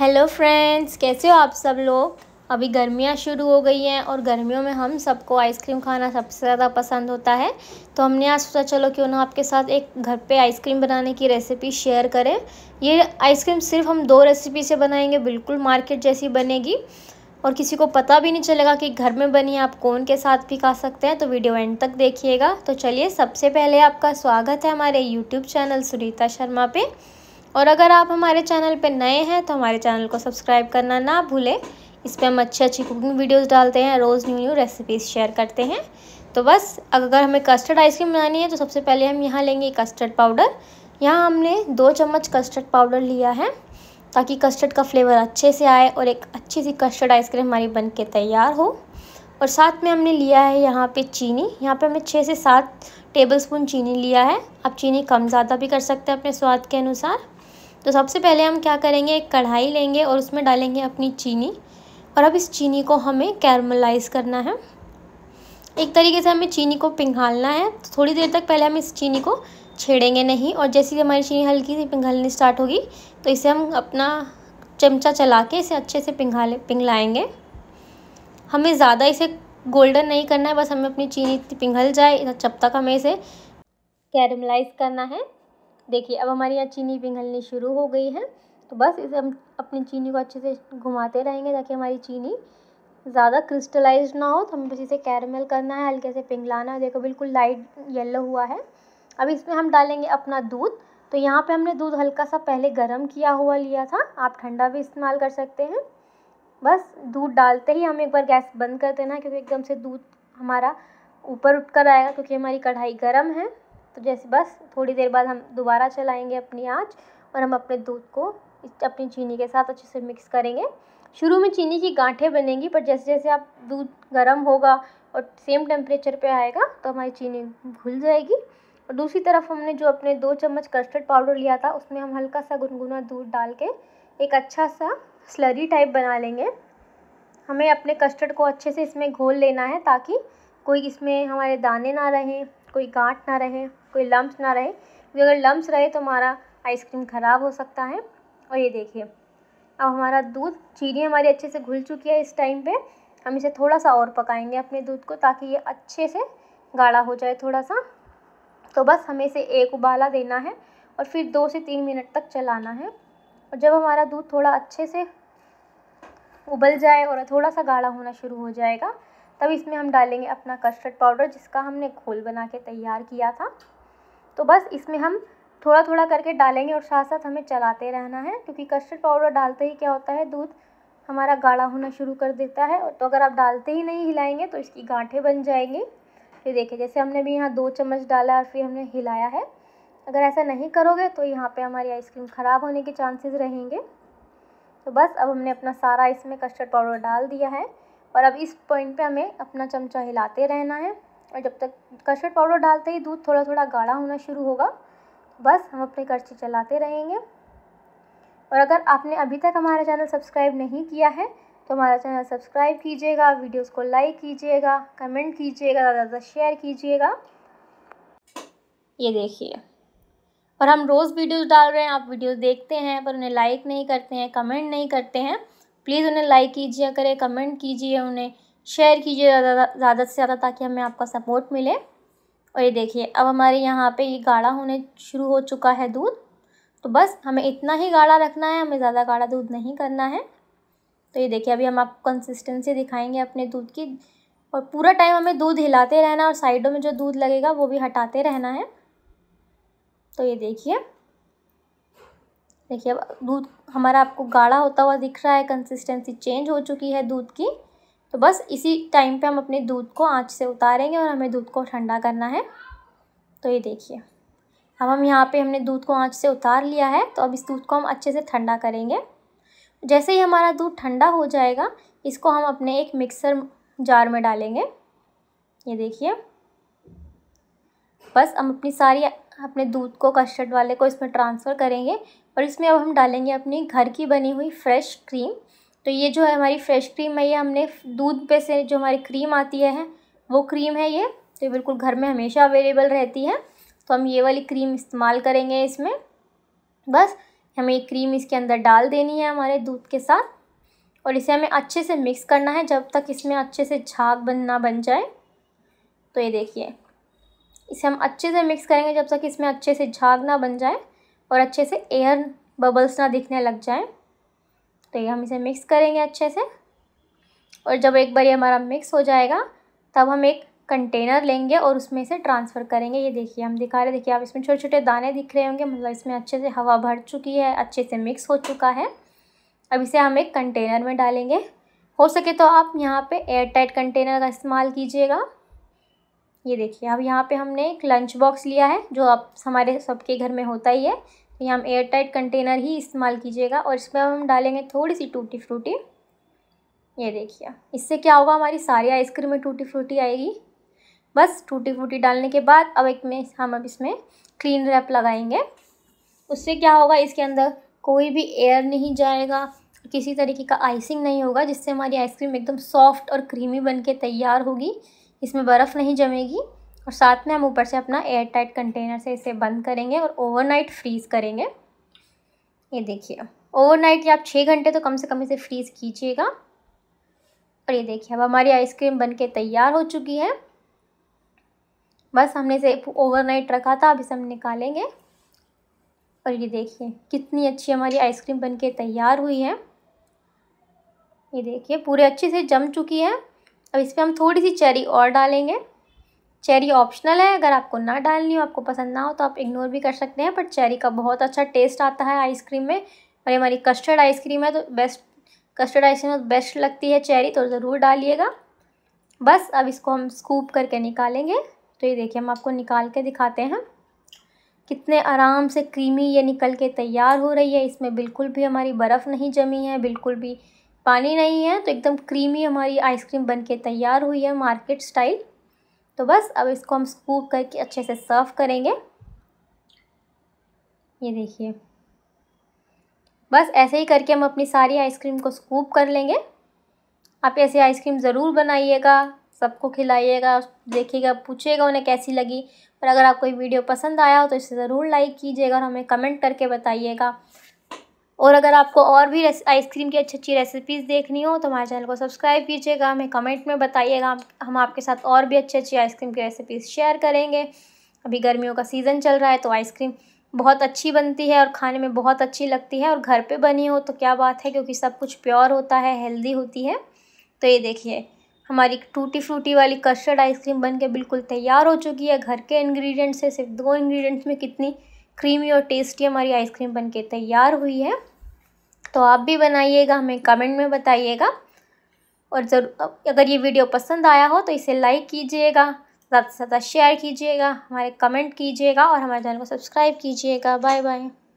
hello friends कैसे हो आप सब लोग अभी गर्मियाँ शुरू हो गई हैं और गर्मियों में हम सबको आइसक्रीम खाना सबसे ज़्यादा पसंद होता है तो हमने आज सोचा चलो क्यों ना आपके साथ एक घर पे आइसक्रीम बनाने की रेसिपी शेयर करें ये आइसक्रीम सिर्फ हम दो रेसिपी से बनाएंगे बिल्कुल मार्केट जैसी बनेगी और किसी को पता भी नहीं चलेगा कि घर में बनी आप कौन के साथ भी खा सकते हैं तो वीडियो एंड तक देखिएगा तो चलिए सबसे पहले आपका स्वागत है हमारे यूट्यूब चैनल सुनीता शर्मा पर और अगर आप हमारे चैनल पर नए हैं तो हमारे चैनल को सब्सक्राइब करना ना भूलें इस पर हम अच्छी अच्छी कुकिंग वीडियोस डालते हैं रोज़ न्यू न्यू रेसिपीज़ शेयर करते हैं तो बस अगर हमें कस्टर्ड आइसक्रीम बनानी है तो सबसे पहले हम यहाँ लेंगे कस्टर्ड पाउडर यहाँ हमने दो चम्मच कस्टर्ड पाउडर लिया है ताकि कस्टर्ड का फ्लेवर अच्छे से आए और एक अच्छी सी कस्टर्ड आइसक्रीम हमारी बन के तैयार हो और साथ में हमने लिया है यहाँ पे चीनी यहाँ पे हमें छः से सात टेबलस्पून चीनी लिया है आप चीनी कम ज़्यादा भी कर सकते हैं अपने स्वाद के अनुसार तो सबसे पहले हम क्या करेंगे एक कढ़ाई लेंगे और उसमें डालेंगे अपनी चीनी और अब इस चीनी को हमें कैरमलाइज करना है एक तरीके से हमें चीनी को पिघालना है तो थोड़ी देर तक पहले हम इस चीनी को छेड़ेंगे नहीं और जैसे ही हमारी चीनी हल्की सी पिघलनी स्टार्ट होगी तो इसे हम अपना चमचा चला के इसे अच्छे से पिघाले पिघलाएँगे हमें ज़्यादा इसे गोल्डन नहीं करना है बस हमें अपनी चीनी पिघल जाए जब तक हमें इसे कैरमलाइज करना है देखिए अब हमारे यहाँ चीनी पिघलनी शुरू हो गई है तो बस इसे हम अपनी चीनी को अच्छे से घुमाते रहेंगे ताकि हमारी चीनी ज़्यादा क्रिस्टलाइज ना हो तो हमें बस इसे कैरमल करना है हल्के से पिघलाना है देखो बिल्कुल लाइट येलो हुआ है अब इसमें हम डालेंगे अपना दूध तो यहाँ पे हमने दूध हल्का सा पहले गर्म किया हुआ लिया था आप ठंडा भी इस्तेमाल कर सकते हैं बस दूध डालते ही हम एक बार गैस बंद कर देना क्योंकि एकदम से दूध हमारा ऊपर उठ कर आएगा क्योंकि हमारी कढ़ाई गर्म है तो जैसे बस थोड़ी देर बाद हम दोबारा चलाएँगे अपनी आँच और हम अपने दूध को अपनी चीनी के साथ अच्छे से मिक्स करेंगे शुरू में चीनी की गांठें बनेंगी पर जैसे जैसे आप दूध गर्म होगा और सेम टेम्परेचर पे आएगा तो हमारी चीनी घुल जाएगी और दूसरी तरफ हमने जो अपने दो चम्मच कस्टर्ड पाउडर लिया था उसमें हम हल्का सा गुनगुना दूध डाल के एक अच्छा सा स्लरी टाइप बना लेंगे हमें अपने कस्टर्ड को अच्छे से इसमें घोल लेना है ताकि कोई इसमें हमारे दाने ना रहें कोई गांठ ना रहे कोई लम्ब ना रहे क्योंकि अगर लम्ब रहे तो हमारा आइसक्रीम ख़राब हो सकता है और ये देखिए अब हमारा दूध चीनी हमारी अच्छे से घुल चुकी है इस टाइम पे हम इसे थोड़ा सा और पकाएंगे अपने दूध को ताकि ये अच्छे से गाढ़ा हो जाए थोड़ा सा तो बस हमें इसे एक उबाला देना है और फिर दो से तीन मिनट तक चलाना है और जब हमारा दूध थोड़ा अच्छे से उबल जाए और थोड़ा सा गाढ़ा होना शुरू हो जाएगा तब इसमें हम डालेंगे अपना कस्टर्ड पाउडर जिसका हमने घोल बना के तैयार किया था तो बस इसमें हम थोड़ा थोड़ा करके डालेंगे और साथ साथ हमें चलाते रहना है क्योंकि कस्टर्ड पाउडर डालते ही क्या होता है दूध हमारा गाढ़ा होना शुरू कर देता है तो अगर आप डालते ही नहीं हिलाएंगे तो इसकी गांठें बन जाएंगी फिर देखिए जैसे हमने भी यहाँ दो चम्मच डाला और फिर हमने हिलाया है अगर ऐसा नहीं करोगे तो यहाँ पे हमारी आइसक्रीम ख़राब होने के चांसेस रहेंगे तो बस अब हमने अपना सारा इसमें कस्टर्ड पाउडर डाल दिया है और अब इस पॉइंट पे हमें अपना चमचा हिलाते रहना है और जब तक कस्टर्ड पाउडर डालते ही दूध थोड़ा थोड़ा गाढ़ा होना शुरू होगा बस हम अपने कर्चे चलाते रहेंगे और अगर आपने अभी तक हमारा चैनल सब्सक्राइब नहीं किया है तो हमारा चैनल सब्सक्राइब कीजिएगा वीडियोस को लाइक कीजिएगा कमेंट कीजिएगा ज़्यादा ज़्यादा शेयर कीजिएगा ये देखिए और हम रोज़ वीडियोस डाल रहे हैं आप वीडियोस देखते हैं पर उन्हें लाइक नहीं करते हैं कमेंट नहीं करते हैं प्लीज़ उन्हें लाइक कीजिए करें कमेंट कीजिए उन्हें शेयर कीजिए ज़्यादा से ज़्यादा ताकि हमें आपका सपोर्ट मिले और ये देखिए अब हमारे यहाँ पे ये गाढ़ा होने शुरू हो चुका है दूध तो बस हमें इतना ही गाढ़ा रखना है हमें ज़्यादा गाढ़ा दूध नहीं करना है तो ये देखिए अभी हम आपको कंसिस्टेंसी दिखाएंगे अपने दूध की और पूरा टाइम हमें दूध हिलाते रहना और साइडों में जो दूध लगेगा वो भी हटाते रहना है तो ये देखिए देखिए अब दूध हमारा आपको गाढ़ा होता हुआ दिख रहा है कंसिस्टेंसी चेंज हो चुकी है दूध की तो बस इसी टाइम पे हम अपने दूध को आंच से उतारेंगे और हमें दूध को ठंडा करना है तो ये देखिए अब हम यहाँ पे हमने दूध को आंच से उतार लिया है तो अब इस दूध को हम अच्छे से ठंडा करेंगे जैसे ही हमारा दूध ठंडा हो जाएगा इसको हम अपने एक मिक्सर जार में डालेंगे ये देखिए बस हम अपनी सारी अपने दूध को कस्टर्ड वाले को इसमें ट्रांसफ़र करेंगे और इसमें अब हम डालेंगे अपनी घर की बनी हुई फ्रेश क्रीम तो ये जो है हमारी फ्रेश क्रीम है ये हमने दूध पे से जो हमारी क्रीम आती है वो क्रीम है ये तो ये बिल्कुल घर में हमेशा अवेलेबल रहती है तो हम ये वाली क्रीम इस्तेमाल करेंगे इसमें बस हमें ये क्रीम इसके अंदर डाल देनी है हमारे दूध के साथ और इसे हमें अच्छे से मिक्स करना है जब तक इसमें अच्छे से झाग बनना बन जाए तो ये देखिए इसे हम अच्छे से मिक्स करेंगे जब तक इसमें अच्छे से झाग ना बन जाए और अच्छे से एयर बबल्स ना दिखने लग जाए तो ये हम इसे मिक्स करेंगे अच्छे से और जब एक बार ये हमारा मिक्स हो जाएगा तब हम एक कंटेनर लेंगे और उसमें से ट्रांसफ़र करेंगे ये देखिए हम दिखा रहे देखिए आप इसमें छोटे छोटे दाने दिख रहे होंगे मतलब इसमें अच्छे से हवा भर चुकी है अच्छे से मिक्स हो चुका है अब इसे हम एक कंटेनर में डालेंगे हो सके तो आप यहाँ पे एयर टाइट कंटेनर का इस्तेमाल कीजिएगा ये देखिए अब यहाँ पे हमने एक लंच बॉक्स लिया है जो आप हमारे सबके घर में होता ही है तो यहाँ हम एयर टाइट कंटेनर ही इस्तेमाल कीजिएगा और इसमें हम डालेंगे थोड़ी सी टूटी फ्रूटी ये देखिए इससे क्या होगा हमारी सारी आइसक्रीम में टूटी फ्रूटी आएगी बस टूटी फ्रूटी डालने के बाद अब एक में हम अब इसमें क्लीन रैप लगाएंगे उससे क्या होगा इसके अंदर कोई भी एयर नहीं जाएगा किसी तरीके का आइसिंग नहीं होगा जिससे हमारी आइसक्रीम एकदम सॉफ्ट और क्रीमी बन के तैयार होगी इसमें बर्फ़ नहीं जमेगी और साथ में हम ऊपर से अपना एयर टाइट कंटेनर से इसे बंद करेंगे और ओवरनाइट फ्रीज़ करेंगे ये देखिए ओवरनाइट या आप छः घंटे तो कम से कम इसे फ्रीज़ कीजिएगा और ये देखिए अब हमारी आइसक्रीम बन के तैयार हो चुकी है बस हमने इसे ओवरनाइट रखा था अब इसे हम निकालेंगे और ये देखिए कितनी अच्छी हमारी आइसक्रीम बन के तैयार हुई है ये देखिए पूरे अच्छे से जम चुकी है अब इस पर हम थोड़ी सी चेरी और डालेंगे चेरी ऑप्शनल है अगर आपको ना डालनी हो आपको पसंद ना हो तो आप इग्नोर भी कर सकते हैं बट चेरी का बहुत अच्छा टेस्ट आता है आइसक्रीम में और हमारी कस्टर्ड आइसक्रीम है तो बेस्ट कस्टर्ड आइसक्रीम में बेस्ट लगती है चेरी तो ज़रूर डालिएगा बस अब इसको हम स्कूप करके निकालेंगे तो ये देखिए हम आपको निकाल के दिखाते हैं कितने आराम से क्रीमी ये निकल के तैयार हो रही है इसमें बिल्कुल भी हमारी बर्फ़ नहीं जमी है बिल्कुल भी पानी नहीं है तो एकदम क्रीमी हमारी आइसक्रीम बन के तैयार हुई है मार्केट स्टाइल तो बस अब इसको हम स्कूप करके अच्छे से सर्व करेंगे ये देखिए बस ऐसे ही करके हम अपनी सारी आइसक्रीम को स्कूप कर लेंगे आप ऐसी आइसक्रीम ज़रूर बनाइएगा सबको खिलाइएगा देखिएगा पूछिएगा उन्हें कैसी लगी और अगर आपको ये वीडियो पसंद आया हो तो इसे ज़रूर लाइक कीजिएगा और हमें कमेंट करके बताइएगा और अगर आपको और भी आइसक्रीम की अच्छी अच्छी रेसिपीज़ देखनी हो तो हमारे चैनल को सब्सक्राइब कीजिएगा हमें कमेंट में बताइएगा हम आपके साथ और भी अच्छी अच्छी आइसक्रीम की रेसिपीज़ शेयर करेंगे अभी गर्मियों का सीज़न चल रहा है तो आइसक्रीम बहुत अच्छी बनती है और खाने में बहुत अच्छी लगती है और घर पर बनी हो तो क्या बात है क्योंकि सब कुछ प्योर होता है हेल्दी होती है तो ये देखिए हमारी टूटी फ्रूटी वाली कस्टर्ड आइसक्रीम बन के बिल्कुल तैयार हो चुकी है घर के इंग्रेडिएंट्स से सिर्फ दो इंग्रेडिएंट्स में कितनी क्रीमी और टेस्टी हमारी आइसक्रीम बनके तैयार हुई है तो आप भी बनाइएगा हमें कमेंट में बताइएगा और ज़रूर अगर ये वीडियो पसंद आया हो तो इसे लाइक कीजिएगा ज़्यादा से ज़्यादा शेयर कीजिएगा हमारे कमेंट कीजिएगा और हमारे चैनल को सब्सक्राइब कीजिएगा बाय बाय